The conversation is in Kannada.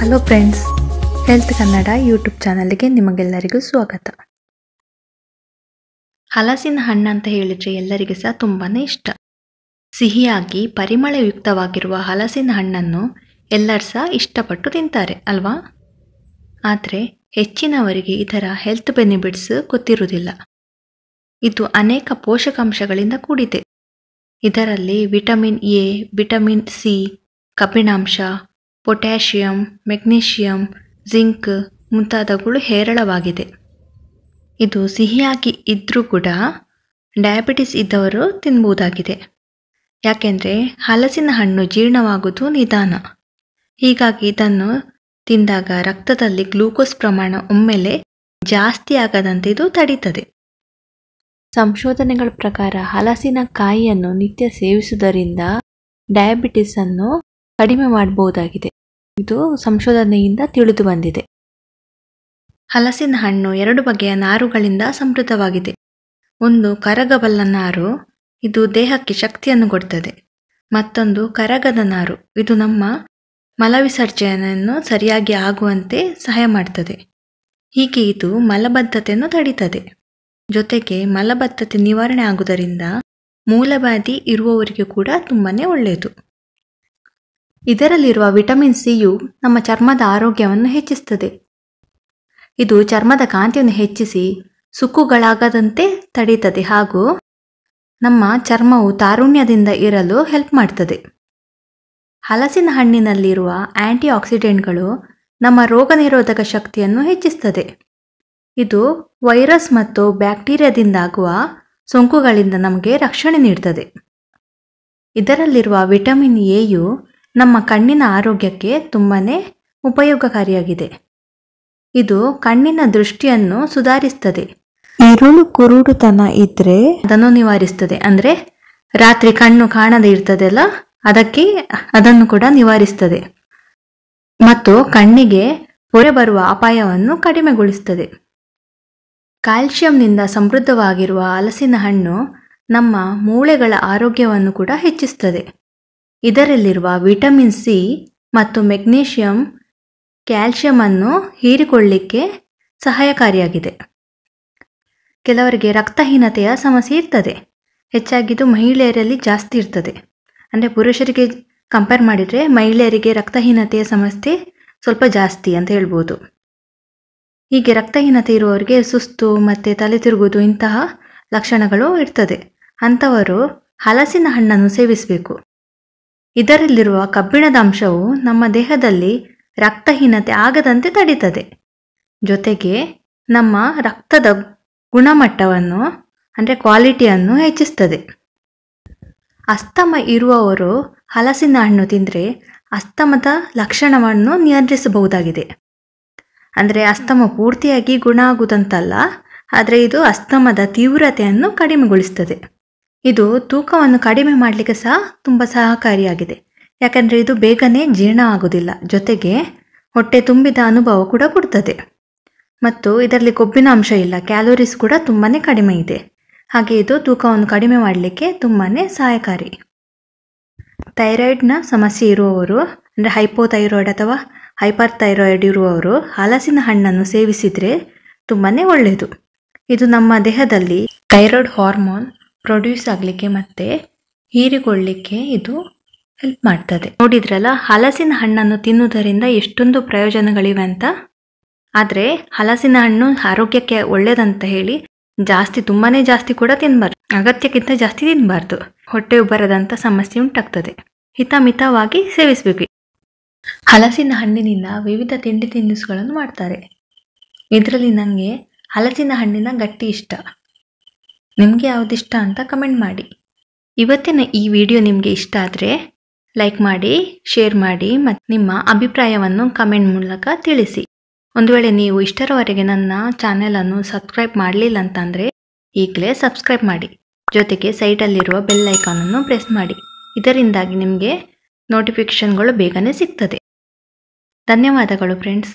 hello friends health Kannada YouTube ಚಾನಲ್ಗೆ ನಿಮಗೆಲ್ಲರಿಗೂ ಸ್ವಾಗತ ಹಲಸಿನ ಹಣ್ಣು ಅಂತ ಹೇಳಿದರೆ ಎಲ್ಲರಿಗೂ ಸಹ ತುಂಬಾ ಇಷ್ಟ ಸಿಹಿಯಾಗಿ ಪರಿಮಳಯುಕ್ತವಾಗಿರುವ ಹಲಸಿನ ಹಣ್ಣನ್ನು ಎಲ್ಲರೂ ಸಹ ಇಷ್ಟಪಟ್ಟು ತಿಂತಾರೆ ಅಲ್ವಾ ಆದರೆ ಹೆಚ್ಚಿನವರಿಗೆ ಇದರ ಹೆಲ್ತ್ ಬೆನಿಫಿಟ್ಸ್ ಗೊತ್ತಿರುವುದಿಲ್ಲ ಇದು ಅನೇಕ ಪೋಷಕಾಂಶಗಳಿಂದ ಕೂಡಿದೆ ಇದರಲ್ಲಿ ವಿಟಮಿನ್ ಎ ವಿಟಮಿನ್ ಸಿ ಕಬ್ಬಿಣಾಂಶ ಪೊಟ್ಯಾಷಿಯಂ ಮೆಗ್ನೀಷಿಯಂ ಜಿಂಕ್ ಮುಂತಾದವುಗಳು ಹೇರಳವಾಗಿದೆ ಇದು ಸಿಹಿಯಾಗಿ ಇದ್ದರೂ ಕೂಡ ಡಯಾಬಿಟಿಸ್ ಇದ್ದವರು ತಿನ್ಬೋದಾಗಿದೆ ಯಾಕೆಂದರೆ ಹಲಸಿನ ಹಣ್ಣು ಜೀರ್ಣವಾಗುವುದು ನಿಧಾನ ಹೀಗಾಗಿ ಇದನ್ನು ತಿಂದಾಗ ರಕ್ತದಲ್ಲಿ ಗ್ಲೂಕೋಸ್ ಪ್ರಮಾಣ ಒಮ್ಮೆಲೆ ಜಾಸ್ತಿ ಆಗದಂತೆ ಇದು ತಡೀತದೆ ಸಂಶೋಧನೆಗಳ ಪ್ರಕಾರ ಹಲಸಿನ ಕಾಯಿಯನ್ನು ನಿತ್ಯ ಸೇವಿಸುವುದರಿಂದ ಡಯಾಬಿಟಿಸನ್ನು ಕಡಿಮೆ ಮಾಡಬಹುದಾಗಿದೆ ಇದು ಸಂಶೋಧನೆಯಿಂದ ತಿಳಿದು ಬಂದಿದೆ ಹಲಸಿನ ಹಣ್ಣು ಎರಡು ಬಗೆಯ ನಾರುಗಳಿಂದ ಸಮೃದ್ಧವಾಗಿದೆ ಒಂದು ಕರಗಬಲ್ಲ ನಾರು ಇದು ದೇಹಕ್ಕೆ ಶಕ್ತಿಯನ್ನು ಕೊಡ್ತದೆ ಮತ್ತೊಂದು ಕರಗದ ನಾರು ಇದು ನಮ್ಮ ಮಲವಿಸರ್ಜನೆಯನ್ನು ಸರಿಯಾಗಿ ಆಗುವಂತೆ ಸಹಾಯ ಮಾಡ್ತದೆ ಹೀಗೆ ಇದು ಮಲಬದ್ಧತೆಯನ್ನು ತಡೀತದೆ ಜೊತೆಗೆ ಮಲಬದ್ಧತೆ ನಿವಾರಣೆ ಆಗುವುದರಿಂದ ಮೂಲವ್ಯಾಧಿ ಇರುವವರಿಗೆ ಕೂಡ ತುಂಬಾ ಒಳ್ಳೆಯದು ಇದರಲ್ಲಿರುವ ವಿಟಮಿನ್ ಸಿಯು ನಮ್ಮ ಚರ್ಮದ ಆರೋಗ್ಯವನ್ನು ಹೆಚ್ಚಿಸುತ್ತದೆ ಇದು ಚರ್ಮದ ಕಾಂತಿಯನ್ನು ಹೆಚ್ಚಿಸಿ ಸುಕ್ಕುಗಳಾಗದಂತೆ ತಡೀತದೆ ಹಾಗೂ ನಮ್ಮ ಚರ್ಮವು ತಾರುಣ್ಯದಿಂದ ಇರಲು ಹೆಲ್ಪ್ ಮಾಡ್ತದೆ ಹಲಸಿನ ಹಣ್ಣಿನಲ್ಲಿರುವ ಆಂಟಿ ಆಕ್ಸಿಡೆಂಟ್ಗಳು ನಮ್ಮ ರೋಗ ನಿರೋಧಕ ಶಕ್ತಿಯನ್ನು ಹೆಚ್ಚಿಸುತ್ತದೆ ಇದು ವೈರಸ್ ಮತ್ತು ಬ್ಯಾಕ್ಟೀರಿಯಾದಿಂದಾಗುವ ಸೋಂಕುಗಳಿಂದ ನಮಗೆ ರಕ್ಷಣೆ ನೀಡುತ್ತದೆ ಇದರಲ್ಲಿರುವ ವಿಟಮಿನ್ ಯು ನಮ್ಮ ಕಣ್ಣಿನ ಆರೋಗ್ಯಕ್ಕೆ ತುಂಬಾನೇ ಉಪಯೋಗಕಾರಿಯಾಗಿದೆ ಇದು ಕಣ್ಣಿನ ದೃಷ್ಟಿಯನ್ನು ಸುಧಾರಿಸ್ತದೆ ಇರುಳು ಕುರುಡುತನ ಇದ್ರೆ ಅದನ್ನು ನಿವಾರಿಸ್ತದೆ ಅಂದ್ರೆ ರಾತ್ರಿ ಕಣ್ಣು ಕಾಣದೆ ಇರ್ತದಲ್ಲ ಅದಕ್ಕೆ ಅದನ್ನು ಕೂಡ ನಿವಾರಿಸ್ತದೆ ಮತ್ತು ಕಣ್ಣಿಗೆ ಹೊರೆ ಬರುವ ಅಪಾಯವನ್ನು ಕಡಿಮೆಗೊಳಿಸ್ತದೆ ಕ್ಯಾಲ್ಸಿಯಂನಿಂದ ಸಮೃದ್ಧವಾಗಿರುವ ಹಲಸಿನ ಹಣ್ಣು ನಮ್ಮ ಮೂಳೆಗಳ ಆರೋಗ್ಯವನ್ನು ಕೂಡ ಹೆಚ್ಚಿಸ್ತದೆ ಇದರಲ್ಲಿರುವ ವಿಟಮಿನ್ ಸಿ ಮತ್ತು ಮೆಗ್ನೀಷಿಯಂ ಕ್ಯಾಲ್ಶಿಯಂ ಅನ್ನು ಹೀರಿಕೊಳ್ಳಿಕ್ಕೆ ಸಹಾಯಕಾರಿಯಾಗಿದೆ ಕೆಲವರಿಗೆ ರಕ್ತಹೀನತೆಯ ಸಮಸ್ಯೆ ಇರ್ತದೆ ಹೆಚ್ಚಾಗಿದ್ದು ಮಹಿಳೆಯರಲ್ಲಿ ಜಾಸ್ತಿ ಇರ್ತದೆ ಅಂದರೆ ಪುರುಷರಿಗೆ ಕಂಪೇರ್ ಮಾಡಿದರೆ ಮಹಿಳೆಯರಿಗೆ ರಕ್ತಹೀನತೆಯ ಸಮಸ್ಯೆ ಸ್ವಲ್ಪ ಜಾಸ್ತಿ ಅಂತ ಹೇಳ್ಬೋದು ಹೀಗೆ ರಕ್ತಹೀನತೆ ಇರುವವರಿಗೆ ಸುಸ್ತು ಮತ್ತು ತಲೆ ತಿರುಗುವುದು ಇಂತಹ ಲಕ್ಷಣಗಳು ಇರ್ತದೆ ಅಂಥವರು ಹಲಸಿನ ಹಣ್ಣನ್ನು ಸೇವಿಸಬೇಕು ಇದರಲ್ಲಿರುವ ಕಬ್ಬಿಣದ ಅಂಶವು ನಮ್ಮ ದೇಹದಲ್ಲಿ ರಕ್ತಹೀನತೆ ಆಗದಂತೆ ತಡೀತದೆ ಜೊತೆಗೆ ನಮ್ಮ ರಕ್ತದ ಗುಣಮಟ್ಟವನ್ನು ಅಂದರೆ ಕ್ವಾಲಿಟಿಯನ್ನು ಹೆಚ್ಚಿಸ್ತದೆ ಅಸ್ತಮ ಇರುವವರು ಹಲಸಿನ ಹಣ್ಣು ತಿಂದರೆ ಅಸ್ತಮದ ಲಕ್ಷಣವನ್ನು ನಿಯಂತ್ರಿಸಬಹುದಾಗಿದೆ ಅಂದರೆ ಅಸ್ತಮ ಪೂರ್ತಿಯಾಗಿ ಗುಣ ಆಗುವುದಂತಲ್ಲ ಆದರೆ ಇದು ಅಸ್ತಮದ ತೀವ್ರತೆಯನ್ನು ಕಡಿಮೆಗೊಳಿಸ್ತದೆ ಇದು ತೂಕವನ್ನು ಕಡಿಮೆ ಮಾಡಲಿಕ್ಕೆ ಸಹ ತುಂಬ ಸಹಕಾರಿಯಾಗಿದೆ ಯಾಕಂದರೆ ಇದು ಬೇಗನೆ ಜೀರ್ಣ ಆಗೋದಿಲ್ಲ ಜೊತೆಗೆ ಹೊಟ್ಟೆ ತುಂಬಿದ ಅನುಭವ ಕೂಡ ಕೊಡ್ತದೆ ಮತ್ತು ಇದರಲ್ಲಿ ಕೊಬ್ಬಿನ ಅಂಶ ಇಲ್ಲ ಕ್ಯಾಲೋರೀಸ್ ಕೂಡ ತುಂಬಾ ಕಡಿಮೆ ಇದೆ ಹಾಗೆ ಇದು ತೂಕವನ್ನು ಕಡಿಮೆ ಮಾಡಲಿಕ್ಕೆ ತುಂಬಾ ಸಹಾಯಕಾರಿ ಥೈರಾಯ್ಡ್ನ ಸಮಸ್ಯೆ ಇರುವವರು ಅಂದರೆ ಹೈಪೋಥೈರಾಯ್ಡ್ ಅಥವಾ ಹೈಪರ್ ಥೈರಾಯ್ಡ್ ಇರುವವರು ಹಲಸಿನ ಹಣ್ಣನ್ನು ಸೇವಿಸಿದರೆ ತುಂಬಾ ಒಳ್ಳೆಯದು ಇದು ನಮ್ಮ ದೇಹದಲ್ಲಿ ಥೈರಾಯ್ಡ್ ಹಾರ್ಮೋನ್ ಪ್ರೊಡ್ಯೂಸ್ ಆಗಲಿಕ್ಕೆ ಮತ್ತೆ ಹೀರಿಕೊಳ್ಳಲಿಕ್ಕೆ ಇದು ಹೆಲ್ಪ್ ಮಾಡ್ತದೆ ನೋಡಿದ್ರಲ್ಲ ಹಲಸಿನ ಹಣ್ಣನ್ನು ತಿನ್ನುವುದರಿಂದ ಎಷ್ಟೊಂದು ಪ್ರಯೋಜನಗಳಿವೆ ಅಂತ ಆದರೆ ಹಲಸಿನ ಹಣ್ಣು ಆರೋಗ್ಯಕ್ಕೆ ಒಳ್ಳೇದಂತ ಹೇಳಿ ಜಾಸ್ತಿ ತುಂಬಾ ಜಾಸ್ತಿ ಕೂಡ ತಿನ್ನಬಾರ್ದು ಅಗತ್ಯಕ್ಕಿಂತ ಜಾಸ್ತಿ ತಿನ್ನಬಾರ್ದು ಹೊಟ್ಟೆ ಉಬ್ಬರದಂತ ಸಮಸ್ಯೆ ಉಂಟಾಗ್ತದೆ ಹಿತಮಿತವಾಗಿ ಸೇವಿಸಬೇಕು ಹಲಸಿನ ಹಣ್ಣಿನಿಂದ ವಿವಿಧ ತಿಂಡಿ ತಿನಿಸುಗಳನ್ನು ಮಾಡ್ತಾರೆ ಇದರಲ್ಲಿ ನನಗೆ ಹಲಸಿನ ಹಣ್ಣಿನ ಗಟ್ಟಿ ಇಷ್ಟ ನಿಮಗೆ ಯಾವುದಿಷ್ಟ ಅಂತ ಕಮೆಂಟ್ ಮಾಡಿ ಇವತ್ತಿನ ಈ ವಿಡಿಯೋ ನಿಮಗೆ ಇಷ್ಟ ಆದರೆ ಲೈಕ್ ಮಾಡಿ ಶೇರ್ ಮಾಡಿ ಮತ್ತು ನಿಮ್ಮ ಅಭಿಪ್ರಾಯವನ್ನು ಕಮೆಂಟ್ ಮೂಲಕ ತಿಳಿಸಿ ಒಂದು ವೇಳೆ ನೀವು ಇಷ್ಟರವರೆಗೆ ನನ್ನ ಚಾನೆಲನ್ನು ಸಬ್ಸ್ಕ್ರೈಬ್ ಮಾಡಲಿಲ್ಲ ಅಂತಂದರೆ ಈಗಲೇ ಸಬ್ಸ್ಕ್ರೈಬ್ ಮಾಡಿ ಜೊತೆಗೆ ಸೈಟಲ್ಲಿರುವ ಬೆಲ್ ಐಕಾನನ್ನು ಪ್ರೆಸ್ ಮಾಡಿ ಇದರಿಂದಾಗಿ ನಿಮಗೆ ನೋಟಿಫಿಕೇಷನ್ಗಳು ಬೇಗನೆ ಸಿಗ್ತದೆ ಧನ್ಯವಾದಗಳು ಫ್ರೆಂಡ್ಸ್